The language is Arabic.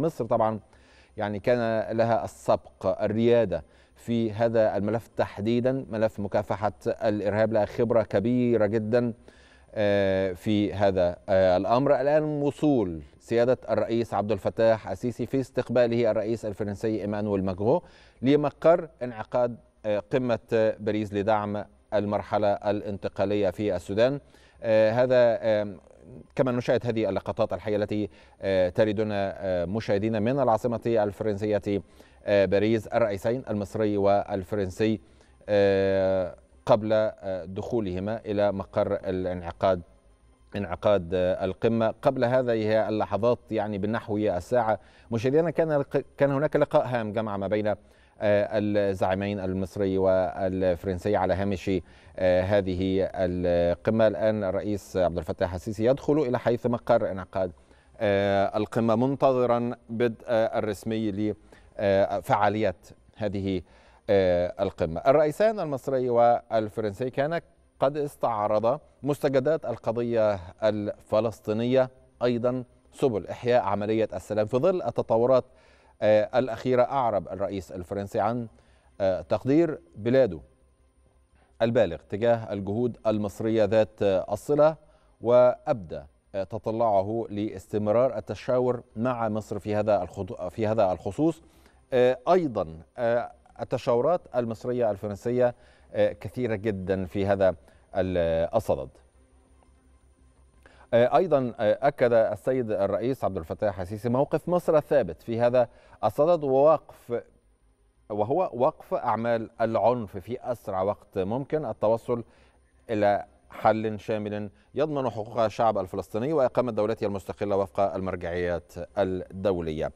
مصر طبعا يعني كان لها السبق الريادة في هذا الملف تحديدا ملف مكافحة الإرهاب لها خبرة كبيرة جدا آه، في هذا آه، الأمر الآن وصول سيادة الرئيس عبد الفتاح السيسي في استقباله الرئيس الفرنسي إيمانويل ماكرون لمقر انعقاد آه، قمة باريس لدعم المرحلة الانتقالية في السودان آه، هذا آه، كما نشاهد هذه اللقطات الحية التي آه، تردنا مشاهدين من العاصمة الفرنسية باريس الرئيسين المصري والفرنسي قبل دخولهما إلى مقر الانعقاد انعقاد القمه قبل هذه اللحظات يعني بالنحو الساعه مشاهدينا كان كان هناك لقاء هام جمع ما بين آه، الزعيمين المصري والفرنسي على هامش آه، هذه القمة الآن الرئيس عبد الفتاح السيسي يدخل إلى حيث مقر انعقاد آه، القمة منتظرا بدء الرسمي لفعالية هذه القمة الرئيسان المصري والفرنسي كان قد استعرض مستجدات القضية الفلسطينية أيضا سبل إحياء عملية السلام في ظل التطورات آه، الأخيرة أعرب الرئيس الفرنسي عن آه، تقدير بلاده البالغ تجاه الجهود المصرية ذات آه، الصلة وأبدى تطلعه لاستمرار التشاور مع مصر في هذا في هذا الخصوص أيضا التشاورات المصرية الفرنسية كثيرة جدا في هذا الصدد آه، ايضا آه، اكد السيد الرئيس عبد الفتاح السيسي موقف مصر الثابت في هذا الصدد ووقف وهو وقف اعمال العنف في اسرع وقت ممكن التوصل الى حل شامل يضمن حقوق الشعب الفلسطيني واقامه دولته المستقله وفق المرجعيات الدوليه